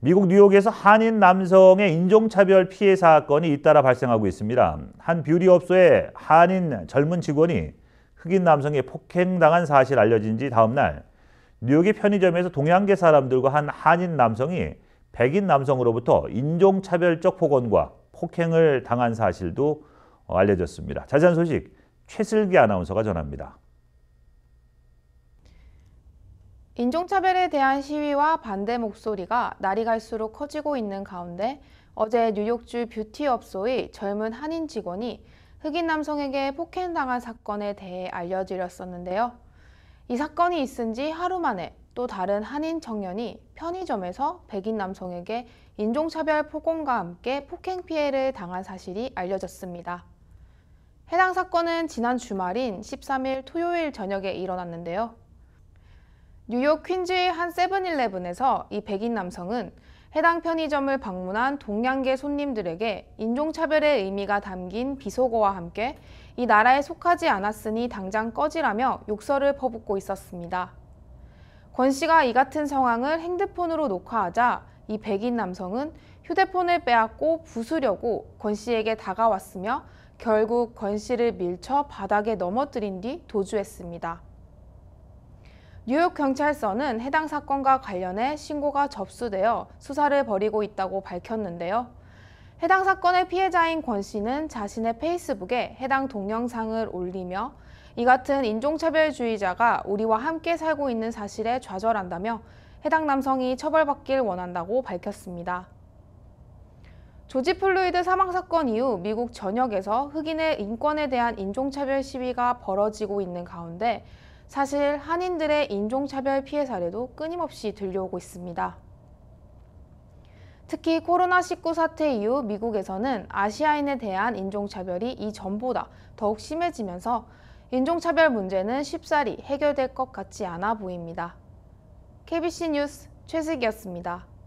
미국 뉴욕에서 한인 남성의 인종차별 피해 사건이 잇따라 발생하고 있습니다. 한 뷰티 업소의 한인 젊은 직원이 흑인 남성에 폭행당한 사실 알려진 지 다음날 뉴욕의 편의점에서 동양계 사람들과 한 한인 남성이 백인 남성으로부터 인종차별적 폭언과 폭행을 당한 사실도 알려졌습니다. 자세한 소식 최슬기 아나운서가 전합니다. 인종차별에 대한 시위와 반대 목소리가 날이 갈수록 커지고 있는 가운데 어제 뉴욕주 뷰티업소의 젊은 한인 직원이 흑인 남성에게 폭행당한 사건에 대해 알려드렸었는데요. 이 사건이 있은 지 하루 만에 또 다른 한인 청년이 편의점에서 백인 남성에게 인종차별 폭언과 함께 폭행 피해를 당한 사실이 알려졌습니다. 해당 사건은 지난 주말인 13일 토요일 저녁에 일어났는데요. 뉴욕 퀸즈의 한 세븐일레븐에서 이 백인 남성은 해당 편의점을 방문한 동양계 손님들에게 인종차별의 의미가 담긴 비속어와 함께 이 나라에 속하지 않았으니 당장 꺼지라며 욕설을 퍼붓고 있었습니다. 권 씨가 이 같은 상황을 핸드폰으로 녹화하자 이 백인 남성은 휴대폰을 빼앗고 부수려고 권 씨에게 다가왔으며 결국 권 씨를 밀쳐 바닥에 넘어뜨린 뒤 도주했습니다. 뉴욕 경찰서는 해당 사건과 관련해 신고가 접수되어 수사를 벌이고 있다고 밝혔는데요. 해당 사건의 피해자인 권 씨는 자신의 페이스북에 해당 동영상을 올리며 이 같은 인종차별주의자가 우리와 함께 살고 있는 사실에 좌절한다며 해당 남성이 처벌받길 원한다고 밝혔습니다. 조지 플루이드 사망 사건 이후 미국 전역에서 흑인의 인권에 대한 인종차별 시위가 벌어지고 있는 가운데 사실 한인들의 인종차별 피해 사례도 끊임없이 들려오고 있습니다. 특히 코로나19 사태 이후 미국에서는 아시아인에 대한 인종차별이 이전보다 더욱 심해지면서 인종차별 문제는 쉽사리 해결될 것 같지 않아 보입니다. KBC 뉴스 최슬기였습니다.